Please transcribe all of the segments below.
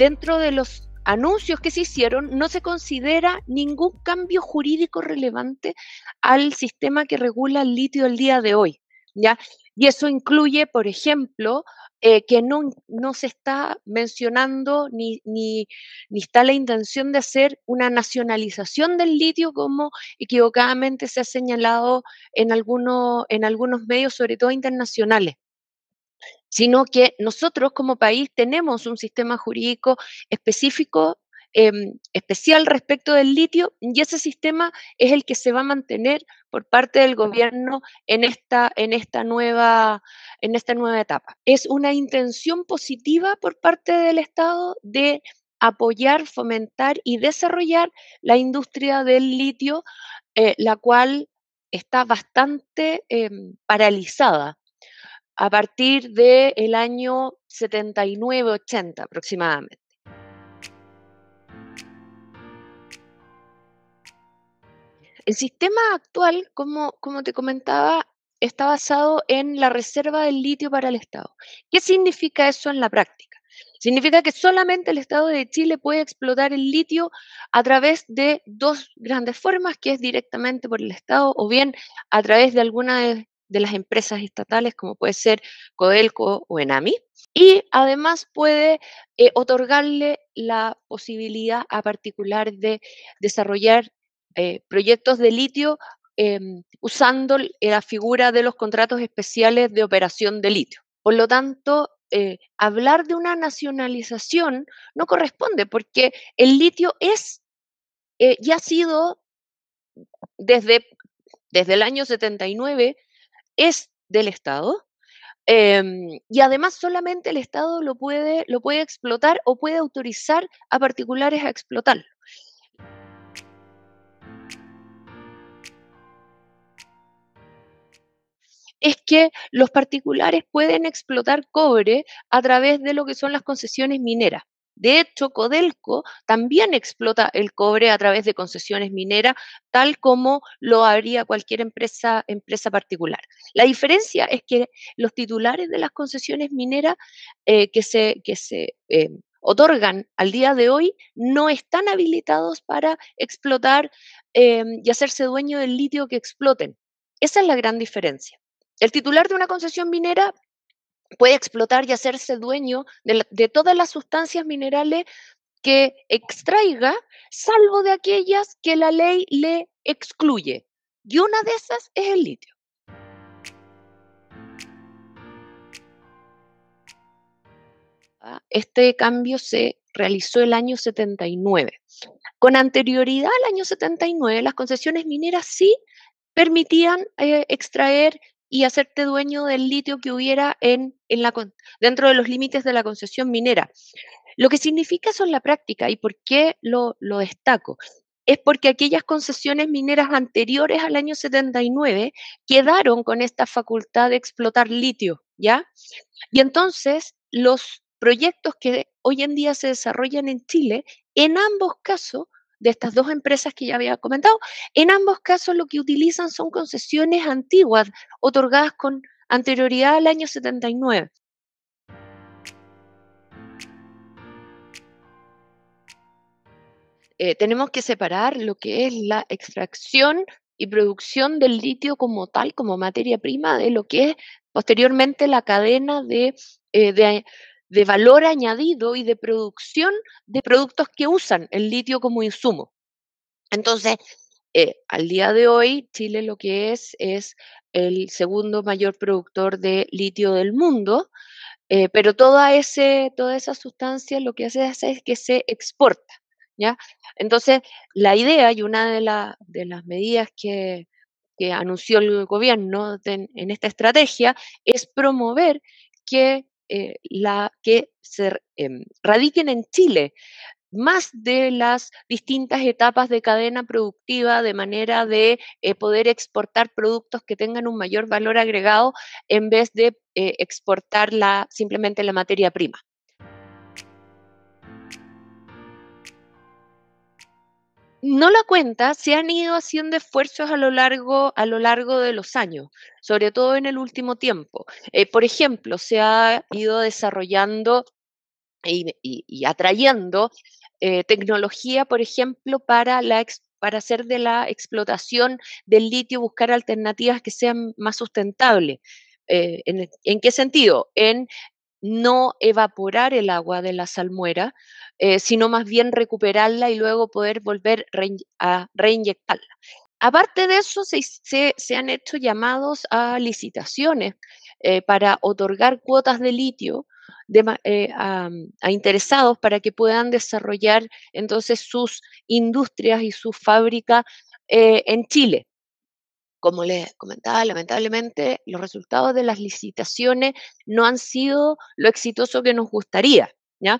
dentro de los anuncios que se hicieron, no se considera ningún cambio jurídico relevante al sistema que regula el litio el día de hoy. ¿ya? Y eso incluye, por ejemplo, eh, que no, no, se está mencionando ni, ni, ni, está la intención de hacer una nacionalización del litio como equivocadamente se ha señalado en, alguno, en algunos medios, sobre todo internacionales sino que nosotros como país tenemos un sistema jurídico específico, em, especial respecto del litio, y ese sistema es el que se va a mantener por parte del gobierno en esta, en esta, nueva, en esta nueva etapa. Es una intención positiva por parte del Estado de apoyar, fomentar y desarrollar la industria del litio, eh, la cual está bastante em, paralizada a partir del año 79-80 aproximadamente. El sistema actual, como, como te comentaba, está basado en la reserva del litio para el Estado. ¿Qué significa eso en la práctica? Significa que solamente el Estado de Chile puede explotar el litio a través de dos grandes formas, que es directamente por el Estado o bien a través de alguna de de las empresas estatales, como puede ser Codelco o Enami. Y además puede eh, otorgarle la posibilidad a particular de desarrollar eh, proyectos de litio em, usando eh, la figura de los contratos especiales de operación de litio. Por lo tanto, hablar de una nacionalización no corresponde porque el litio es ya ha sido desde, desde el año 79 es del Estado. Em, y además solamente el Estado lo puede, lo puede explotar o puede autorizar a particulares a explotarlo. es que los particulares pueden explotar cobre a través de lo que son las concesiones mineras. De hecho, Codelco también explota el cobre a través de concesiones mineras, tal como lo haría cualquier empresa, empresa particular. La diferencia es que los titulares de las concesiones mineras eh, que se, que se eh, otorgan al día de hoy no están habilitados para explotar eh, y hacerse dueño del litio que exploten. Esa es la gran diferencia. El titular de una concesión minera puede explotar y hacerse dueño de, todas las sustancias minerales que extraiga, salvo de aquellas que la ley le excluye. Y una de esas es el litio. Ah, este cambio se realizó el año 79. Con anterioridad al año 79, las concesiones mineras sí permitían eh, extraer y hacerte dueño del litio que hubiera en, la, dentro de los límites de la concesión minera. Lo que significa eso en la práctica y por qué lo, lo destaco es porque aquellas concesiones mineras anteriores al año 79 quedaron con esta facultad de explotar litio, ¿ya? Y entonces los proyectos que hoy en día se desarrollan en Chile, en ambos casos de estas dos empresas que ya había comentado. En ambos casos lo que utilizan son concesiones antiguas otorgadas con anterioridad al año 79. Eh, tenemos que separar lo que es la extracción y producción del litio como tal, como materia prima, de lo que es posteriormente la cadena de eh, de valor añadido y de producción de productos que usan el litio como insumo. Entonces, eh, al día de hoy, Chile lo que es es el segundo mayor productor de litio del mundo, eh, pero toda, ese, esa sustancia lo que hace es, que se exporta. ¿ya? Entonces, la idea y una de, de las medidas que, anunció el gobierno en esta estrategia es promover que eh, la que se em, radiquen en Chile más de las distintas etapas de cadena productiva de manera de eh, poder exportar productos que tengan un mayor valor agregado en vez de eh, exportar la, simplemente la materia prima. no la cuenta, se han ido haciendo esfuerzos a lo largo, a lo largo de los años, sobre todo en el último tiempo. Eh, por ejemplo, se ha ido desarrollando y, atrayendo eh, tecnología, por ejemplo, para la para hacer de la explotación del litio, buscar alternativas que sean más sustentables. Eh, ¿en, ¿en, qué sentido? En no evaporar el agua de la salmuera, eh, sino más bien recuperarla y luego poder volver a reinyectarla. Aparte de eso, se, han hecho llamados a licitaciones eh, para otorgar cuotas de litio eh, a, a, interesados para que puedan desarrollar entonces sus industrias y sus fábricas en Chile. Como les comentaba, lamentablemente los resultados de las licitaciones no han sido lo exitoso que nos gustaría. ¿Ya?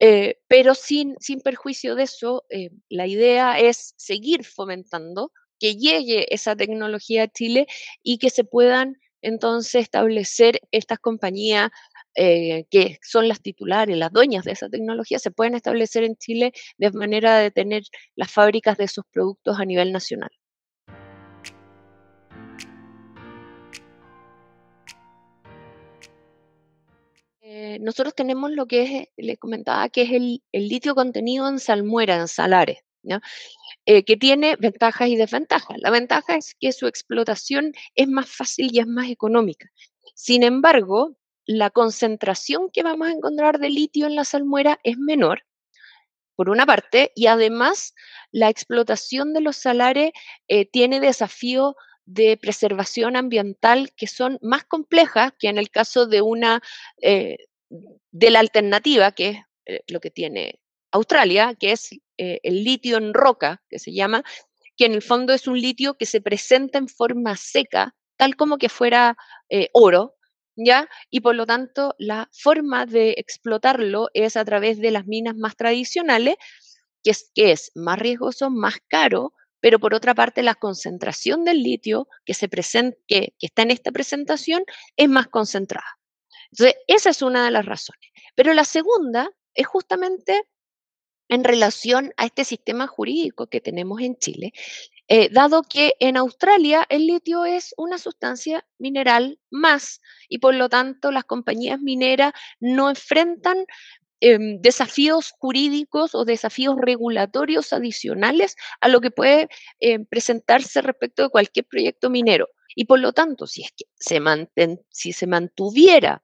Eh, pero sin, sin perjuicio de eso, eh, la idea es seguir fomentando que llegue esa tecnología a Chile y que se puedan entonces establecer estas compañías eh, que son las titulares, las dueñas de esa tecnología, se puedan establecer en Chile de manera de tener las fábricas de esos productos a nivel nacional. Eh, nosotros tenemos lo que eh, les comentaba, que es el, litio contenido en salmuera, en salares, eh, que tiene ventajas y desventajas. La ventaja es que su explotación es más fácil y es más económica. Sin embargo, la concentración que vamos a encontrar de litio en la salmuera es menor, por una parte, y además la explotación de los salares tiene desafíos de preservación ambiental que son más complejas que en el caso de una, de la alternativa, que es eh, lo que tiene Australia, que es eh, el litio en roca, que se llama, que en el fondo es un litio que se presenta en forma seca, tal como que fuera eh, oro, ¿ya? Y por lo tanto, la forma de explotarlo es a través de las minas más tradicionales, que es, más riesgoso, más caro, pero por otra parte la concentración del litio que, se que está en esta presentación es más concentrada. Entonces, esa es una de las razones. Pero la segunda es justamente en relación a este sistema jurídico que tenemos en Chile, eh, dado que en Australia el litio es una sustancia mineral más y por lo tanto las compañías mineras no enfrentan em, desafíos jurídicos o desafíos regulatorios adicionales a lo que puede em, presentarse respecto de cualquier proyecto minero. Y por lo tanto, si, se, si se mantuviera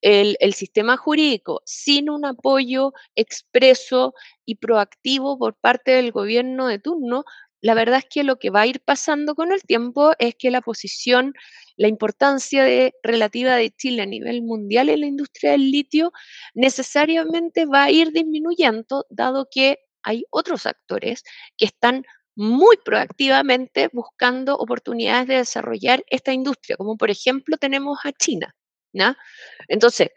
el, sistema jurídico sin un apoyo expreso y proactivo por parte del gobierno de turno, la verdad es que lo que va a ir pasando con el tiempo es que la posición, la importancia relativa de Chile a nivel mundial en la industria del litio necesariamente va a ir disminuyendo, dado que hay otros actores que están muy proactivamente buscando oportunidades de desarrollar esta industria, como por ejemplo tenemos a China. ¿no? Entonces,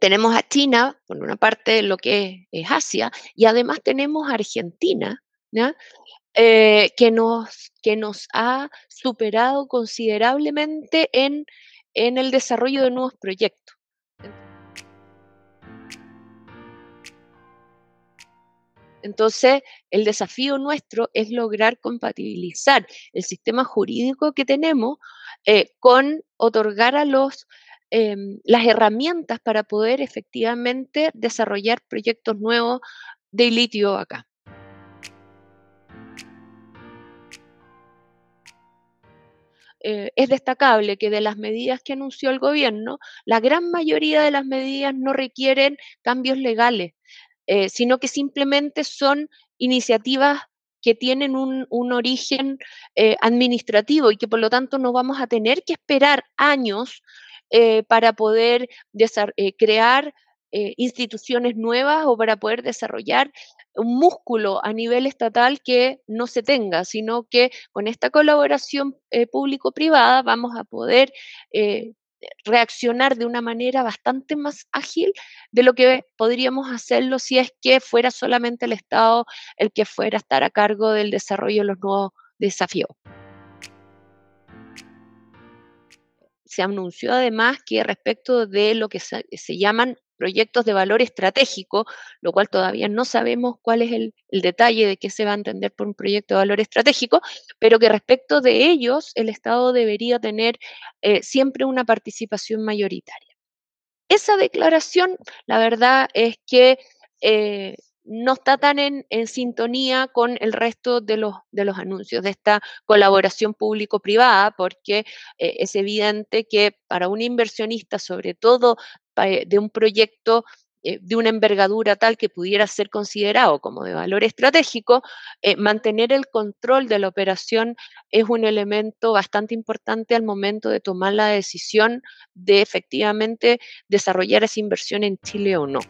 tenemos a China, por una parte lo que es, Asia, y además tenemos a Argentina, eh, que, nos, que nos ha superado considerablemente en el desarrollo de nuevos proyectos. Entonces, el desafío nuestro es lograr compatibilizar el sistema jurídico que tenemos eh, con otorgar a los em, las herramientas para poder efectivamente desarrollar proyectos nuevos de litio acá. Eh, es destacable que de las medidas que anunció el gobierno, la gran mayoría de las medidas no requieren cambios legales, eh, sino que simplemente son iniciativas que tienen un, origen eh, administrativo y que por lo tanto no vamos a tener que esperar años eh, para poder crear instituciones nuevas o para poder desarrollar un músculo a nivel estatal que no se tenga, sino que con esta colaboración público-privada vamos a poder reaccionar de una manera bastante más ágil de lo que podríamos hacerlo si es que fuera solamente el Estado el que fuera a estar a cargo del desarrollo de los nuevos desafíos. Se anunció además que respecto de lo que se, se llaman proyectos de valor estratégico, lo cual todavía no sabemos cuál es el, detalle de qué se va a entender por un proyecto de valor estratégico, pero que respecto de ellos el Estado debería tener eh, siempre una participación mayoritaria. Esa declaración, la verdad es que eh, no está tan en, sintonía con el resto de los, anuncios de esta colaboración público-privada, porque eh, es evidente que para un inversionista, sobre todo eh, de un proyecto eh, de una envergadura tal que pudiera ser considerado como de valor estratégico, eh, mantener el control de la operación es un elemento bastante importante al momento de tomar la decisión de efectivamente desarrollar esa inversión en Chile o no.